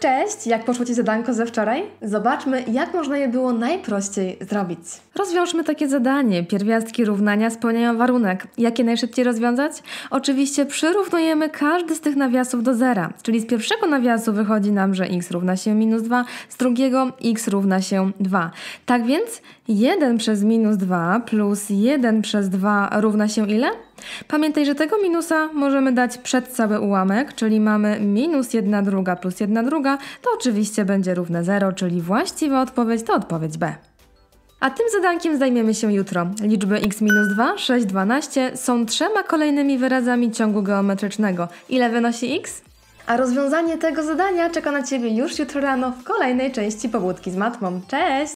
Cześć, jak poszło Ci zadanko ze wczoraj? Zobaczmy, jak można je było najprościej zrobić. Rozwiążmy takie zadanie. Pierwiastki równania spełniają warunek. Jak je najszybciej rozwiązać? Oczywiście przyrównujemy każdy z tych nawiasów do zera, czyli z pierwszego nawiasu wychodzi nam, że x równa się minus 2, z drugiego x równa się 2. Tak więc 1 przez minus 2 plus 1 przez 2 równa się ile? Pamiętaj, że tego minusa możemy dać przed cały ułamek, czyli mamy minus 1 druga plus 1 druga, to oczywiście będzie równe 0, czyli właściwa odpowiedź to odpowiedź B. A tym zadankiem zajmiemy się jutro. Liczby x-2, 6, 12 są trzema kolejnymi wyrazami ciągu geometrycznego. Ile wynosi x? A rozwiązanie tego zadania czeka na Ciebie już jutro rano w kolejnej części Pobudki z Matmą. Cześć!